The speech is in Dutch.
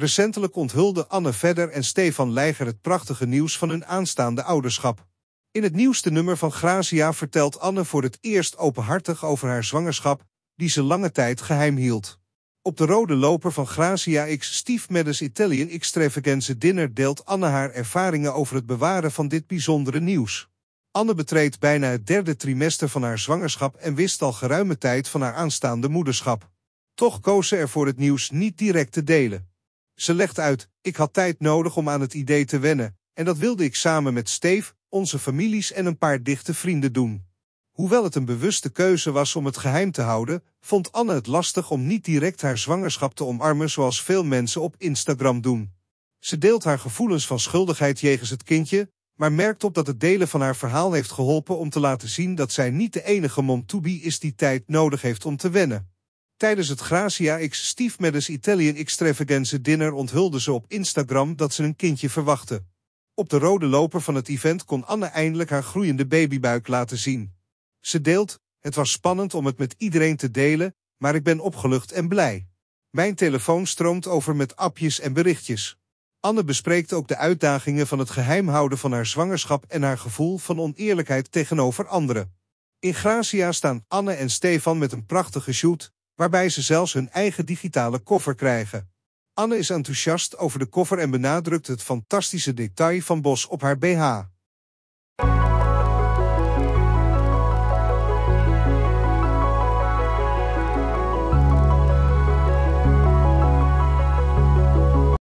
Recentelijk onthulden Anne Verder en Stefan Leijger het prachtige nieuws van hun aanstaande ouderschap. In het nieuwste nummer van Grazia vertelt Anne voor het eerst openhartig over haar zwangerschap, die ze lange tijd geheim hield. Op de rode loper van Grazia X Steve Madden's Italian Extravaganza Dinner deelt Anne haar ervaringen over het bewaren van dit bijzondere nieuws. Anne betreedt bijna het derde trimester van haar zwangerschap en wist al geruime tijd van haar aanstaande moederschap. Toch koos ze voor het nieuws niet direct te delen. Ze legt uit, ik had tijd nodig om aan het idee te wennen, en dat wilde ik samen met Steve, onze families en een paar dichte vrienden doen. Hoewel het een bewuste keuze was om het geheim te houden, vond Anne het lastig om niet direct haar zwangerschap te omarmen zoals veel mensen op Instagram doen. Ze deelt haar gevoelens van schuldigheid jegens het kindje, maar merkt op dat het delen van haar verhaal heeft geholpen om te laten zien dat zij niet de enige mom to be is die tijd nodig heeft om te wennen. Tijdens het Gracia X Stiefmeddes Italian Extravaganza Dinner onthulde ze op Instagram dat ze een kindje verwachtte. Op de rode loper van het event kon Anne eindelijk haar groeiende babybuik laten zien. Ze deelt, het was spannend om het met iedereen te delen, maar ik ben opgelucht en blij. Mijn telefoon stroomt over met appjes en berichtjes. Anne bespreekt ook de uitdagingen van het geheimhouden van haar zwangerschap en haar gevoel van oneerlijkheid tegenover anderen. In Gracia staan Anne en Stefan met een prachtige shoot, waarbij ze zelfs hun eigen digitale koffer krijgen. Anne is enthousiast over de koffer en benadrukt het fantastische detail van Bos op haar BH.